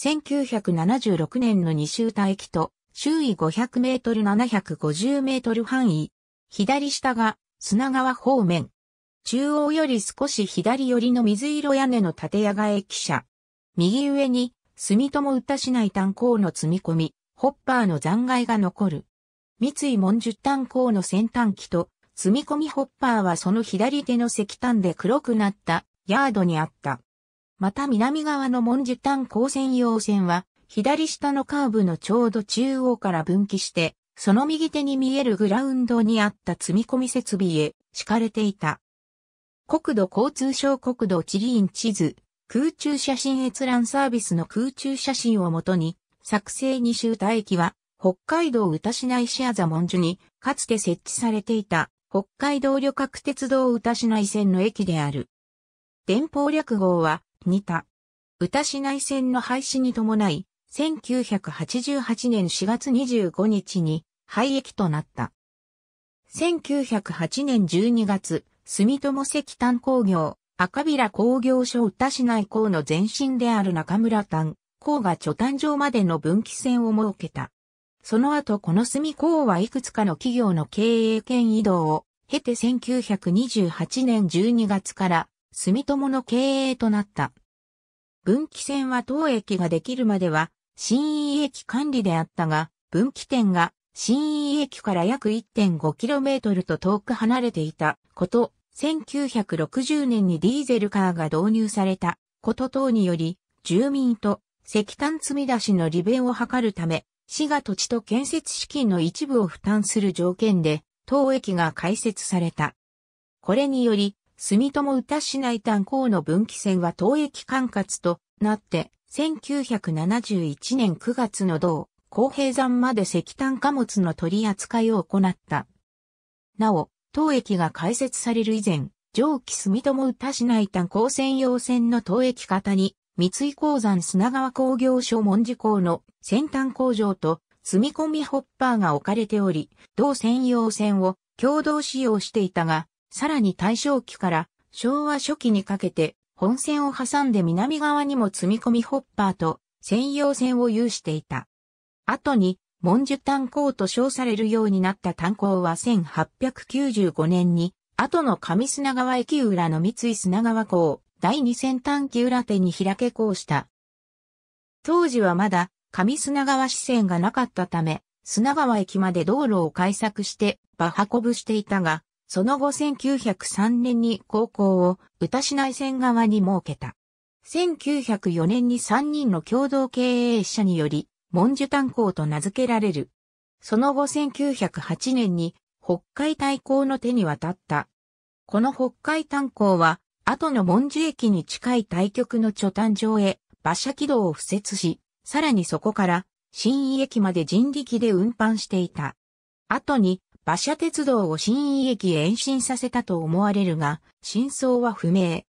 1976年の二周帯域と、周囲500メートル750メートル範囲。左下が、砂川方面。中央より少し左寄りの水色屋根の建屋が駅舎。右上に、住友宇田市内炭鉱の積み込み、ホッパーの残骸が残る。三井文十炭鉱の先端機と、積み込みホッパーはその左手の石炭で黒くなった、ヤードにあった。また南側の文樹炭鉱専用線は、左下のカーブのちょうど中央から分岐して、その右手に見えるグラウンドにあった積み込み設備へ敷かれていた。国土交通省国土地理院地図、空中写真閲覧サービスの空中写真をもとに、作成に集大駅は、北海道歌市内シアザ文樹に、かつて設置されていた、北海道旅客鉄道歌市内線の駅である。電報略号は、似た。歌市内線の廃止に伴い、1988年4月25日に廃駅となった。1908年12月、住友石炭工業、赤平工業所歌市内港の前身である中村炭、港が貯炭場までの分岐線を設けた。その後この住港はいくつかの企業の経営権移動を経て1928年12月から住友の経営となった。分岐線は当駅ができるまでは、新井駅管理であったが、分岐点が新井駅から約 1.5km と遠く離れていたこと、1960年にディーゼルカーが導入されたこと等により、住民と石炭積み出しの利便を図るため、市が土地と建設資金の一部を負担する条件で、当駅が開設された。これにより、住友宇多市内炭鉱の分岐線は当駅管轄となって、1971年9月の同、公平山まで石炭貨物の取り扱いを行った。なお、当駅が開設される以前、上記住友宇多市内炭鉱専用線の当駅型に、三井鉱山砂川工業所門司港の先端工場と積み込みホッパーが置かれており、同専用線を共同使用していたが、さらに大正期から昭和初期にかけて本線を挟んで南側にも積み込みホッパーと専用線を有していた。後に文殊炭鉱と称されるようになった炭鉱は1895年に後の上砂川駅裏の三井砂川港第二線短期裏手に開け港した。当時はまだ上砂川支線がなかったため、砂川駅まで道路を開削して、場運ぶしていたが、その後1903年に高校を歌市内線側に設けた。1904年に3人の共同経営者により、文殊炭鉱と名付けられる。その後1908年に北海大港の手に渡った。この北海炭鉱は、後の文殊駅に近い対局の貯炭場へ馬車軌道を敷設し、さらにそこから新井駅まで人力で運搬していた。後に馬車鉄道を新井駅へ延伸させたと思われるが、真相は不明。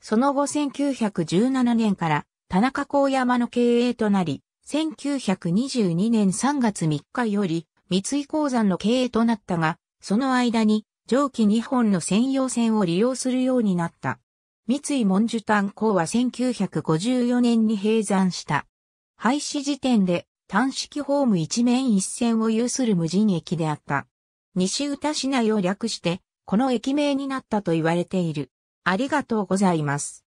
その後1917年から田中高山の経営となり、1922年3月3日より三井鉱山の経営となったが、その間に上記2本の専用線を利用するようになった。三井文殊炭鉱は1954年に閉山した。廃止時点で単式ホーム一面一線を有する無人駅であった。西歌市内を略して、この駅名になったと言われている。ありがとうございます。